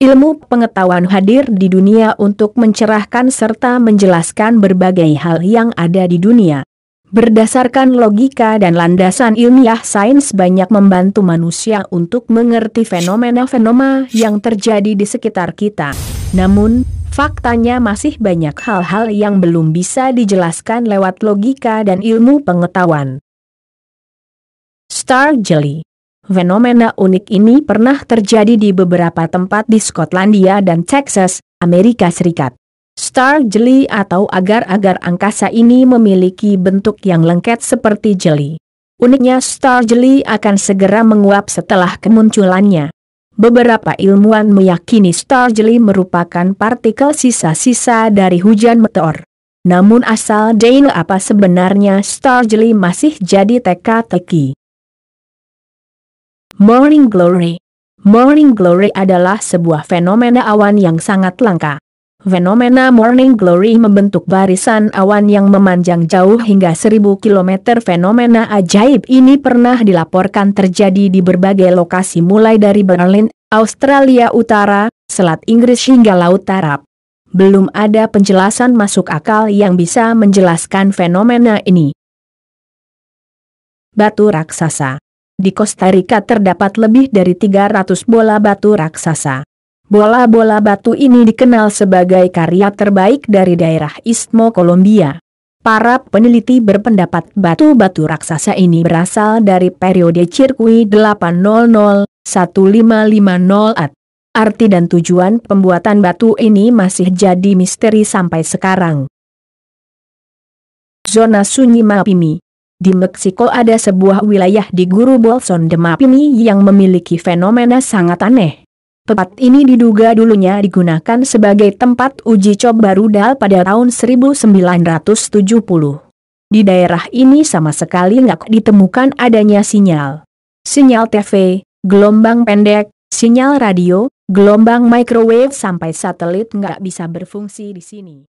Ilmu pengetahuan hadir di dunia untuk mencerahkan serta menjelaskan berbagai hal yang ada di dunia. Berdasarkan logika dan landasan ilmiah sains banyak membantu manusia untuk mengerti fenomena-fenomena yang terjadi di sekitar kita. Namun, faktanya masih banyak hal-hal yang belum bisa dijelaskan lewat logika dan ilmu pengetahuan. Star Jelly Fenomena unik ini pernah terjadi di beberapa tempat di Skotlandia dan Texas, Amerika Serikat. Star jelly atau agar-agar angkasa ini memiliki bentuk yang lengket seperti jeli. Uniknya star jelly akan segera menguap setelah kemunculannya. Beberapa ilmuwan meyakini star jelly merupakan partikel sisa-sisa dari hujan meteor. Namun asal DNA apa sebenarnya star jelly masih jadi teka-teki. Morning Glory Morning Glory adalah sebuah fenomena awan yang sangat langka. Fenomena Morning Glory membentuk barisan awan yang memanjang jauh hingga 1000 km. Fenomena ajaib ini pernah dilaporkan terjadi di berbagai lokasi mulai dari Berlin, Australia Utara, Selat Inggris hingga Laut Arab. Belum ada penjelasan masuk akal yang bisa menjelaskan fenomena ini. Batu Raksasa di Costa Rica terdapat lebih dari 300 bola batu raksasa. Bola-bola batu ini dikenal sebagai karya terbaik dari daerah Istmo Kolombia. Para peneliti berpendapat batu-batu raksasa ini berasal dari periode Cirkui 800-1550 at. Arti dan tujuan pembuatan batu ini masih jadi misteri sampai sekarang. Zona Sunyi Mapimi di Meksiko ada sebuah wilayah di Guru Bolson de Mapini yang memiliki fenomena sangat aneh. Tempat ini diduga dulunya digunakan sebagai tempat uji coba rudal pada tahun 1970. Di daerah ini sama sekali nggak ditemukan adanya sinyal. Sinyal TV, gelombang pendek, sinyal radio, gelombang microwave sampai satelit nggak bisa berfungsi di sini.